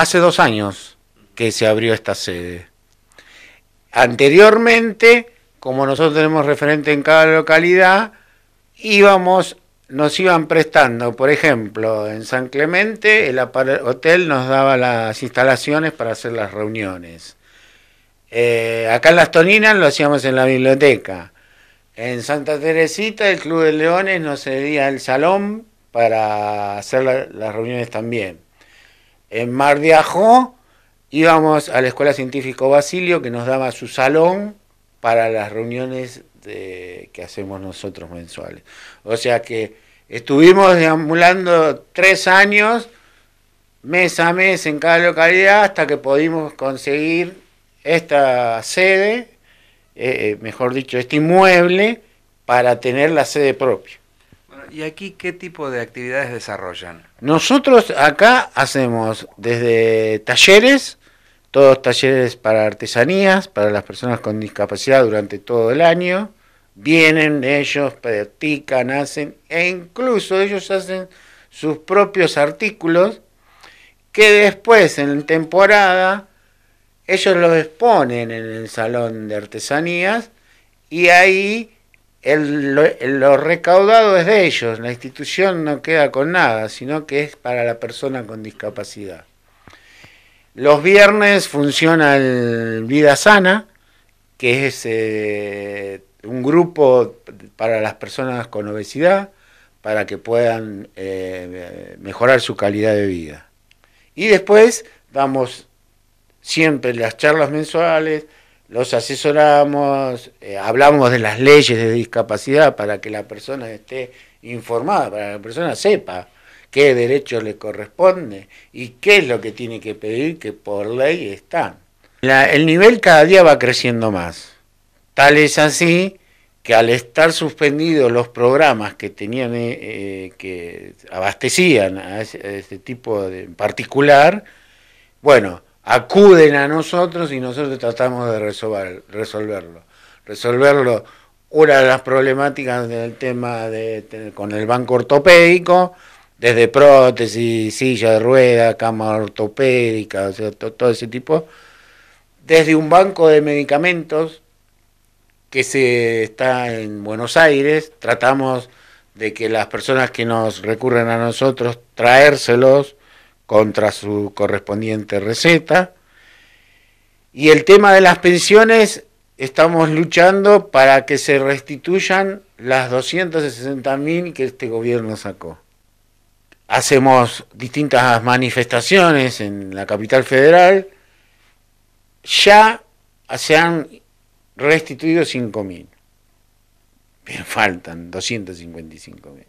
hace dos años que se abrió esta sede. Anteriormente, como nosotros tenemos referente en cada localidad, íbamos, nos iban prestando, por ejemplo, en San Clemente el hotel nos daba las instalaciones para hacer las reuniones. Eh, acá en Las Toninas lo hacíamos en la biblioteca. En Santa Teresita el Club de Leones nos cedía el salón para hacer las reuniones también en Mar de Ajó, íbamos a la Escuela Científico Basilio, que nos daba su salón para las reuniones que hacemos nosotros mensuales. O sea que estuvimos deambulando tres años, mes a mes en cada localidad, hasta que pudimos conseguir esta sede, eh, eh, mejor dicho, este inmueble, para tener la sede propia. ¿Y aquí qué tipo de actividades desarrollan? Nosotros acá hacemos desde talleres, todos talleres para artesanías, para las personas con discapacidad durante todo el año. Vienen ellos, practican, hacen, e incluso ellos hacen sus propios artículos que después en temporada ellos los exponen en el salón de artesanías y ahí lo, recaudado es de ellos, la institución no queda con nada, sino que es para la persona con discapacidad. Los viernes funciona el Vida Sana, que es eh, un grupo para las personas con obesidad, para que puedan eh, mejorar su calidad de vida. Y después vamos siempre las charlas mensuales, los asesoramos, eh, hablamos de las leyes de discapacidad para que la persona esté informada, para que la persona sepa qué derechos le corresponde y qué es lo que tiene que pedir que por ley está. el nivel cada día va creciendo más. Tal es así que al estar suspendidos los programas que tenían eh, eh, que abastecían a, este tipo de, en particular, bueno, acuden a nosotros y nosotros tratamos de resolver, resolverlo. Resolverlo, una de las problemáticas del tema de, con el banco ortopédico, desde prótesis, silla de rueda, cama ortopédica, todo ese tipo, desde un banco de medicamentos que se está en Buenos Aires, tratamos de que las personas que nos recurren a nosotros traérselos contra su correspondiente receta. Y el tema de las pensiones, estamos luchando para que se restituyan las 260.000 que este gobierno sacó. Hacemos distintas manifestaciones en la capital federal. Ya se han restituido 5.000, mil, bien faltan 255 mil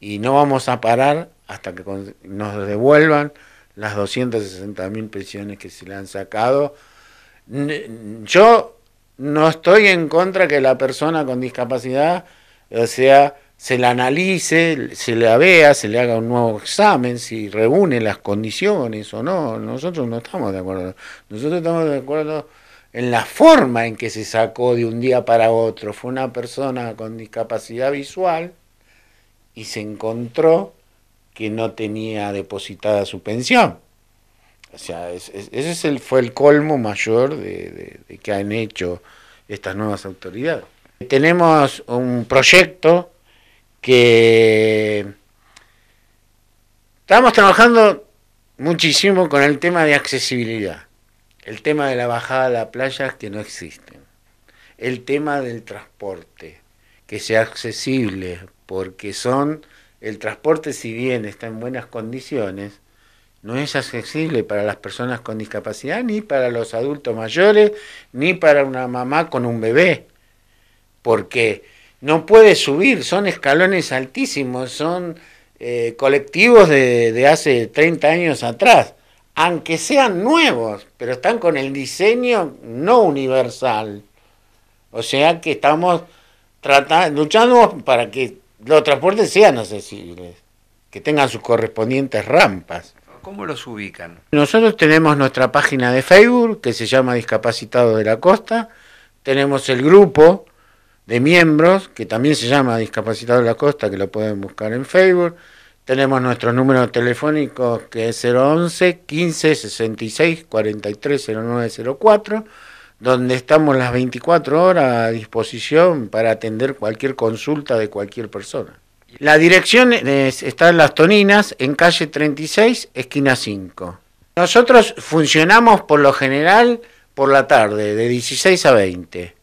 y no vamos a parar hasta que nos devuelvan las 260.000 mil pensiones que se le han sacado. Yo no estoy en contra que la persona con discapacidad, o sea, se la analice, se la vea, se le haga un nuevo examen, si reúne las condiciones o no. Nosotros no estamos de acuerdo. Nosotros estamos de acuerdo en la forma en que se sacó de un día para otro. Fue una persona con discapacidad visual y se encontró que no tenía depositada su pensión. O sea, ese es el, fue el colmo mayor de, que han hecho estas nuevas autoridades. Tenemos un proyecto que estamos trabajando muchísimo con el tema de accesibilidad, el tema de la bajada a la playas que no existen, el tema del transporte, que sea accesible porque son el transporte si bien está en buenas condiciones, no es accesible para las personas con discapacidad, ni para los adultos mayores, ni para una mamá con un bebé, porque no puede subir, son escalones altísimos, son eh, colectivos de, de, hace 30 años atrás, aunque sean nuevos, pero están con el diseño no universal. O sea que estamos tratando, luchando para que los transportes sean accesibles, que tengan sus correspondientes rampas. ¿Cómo los ubican? Nosotros tenemos nuestra página de Facebook que se llama Discapacitado de la Costa, tenemos el grupo de miembros que también se llama Discapacitado de la Costa, que lo pueden buscar en Facebook, tenemos nuestro número telefónico que es 011 15 66 43 04 donde estamos las 24 horas a disposición para atender cualquier consulta de cualquier persona. La dirección está en Las Toninas, en calle 36, esquina 5. Nosotros funcionamos por lo general por la tarde, de 16 a 20.